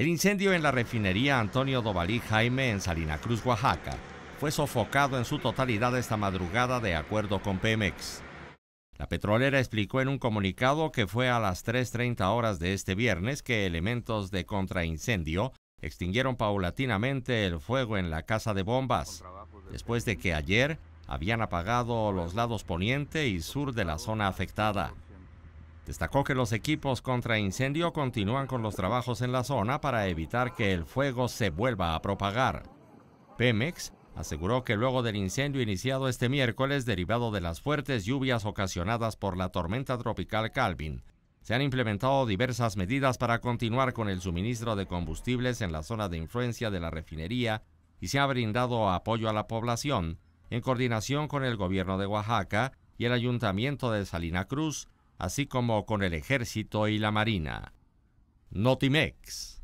El incendio en la refinería Antonio Dovalí Jaime en Salina Cruz, Oaxaca, fue sofocado en su totalidad esta madrugada de acuerdo con Pemex. La petrolera explicó en un comunicado que fue a las 3.30 horas de este viernes que elementos de contraincendio extinguieron paulatinamente el fuego en la casa de bombas, después de que ayer habían apagado los lados poniente y sur de la zona afectada. Destacó que los equipos contra incendio continúan con los trabajos en la zona para evitar que el fuego se vuelva a propagar. Pemex aseguró que luego del incendio iniciado este miércoles derivado de las fuertes lluvias ocasionadas por la tormenta tropical Calvin, se han implementado diversas medidas para continuar con el suministro de combustibles en la zona de influencia de la refinería y se ha brindado apoyo a la población en coordinación con el gobierno de Oaxaca y el ayuntamiento de Salina Cruz, así como con el ejército y la marina. Notimex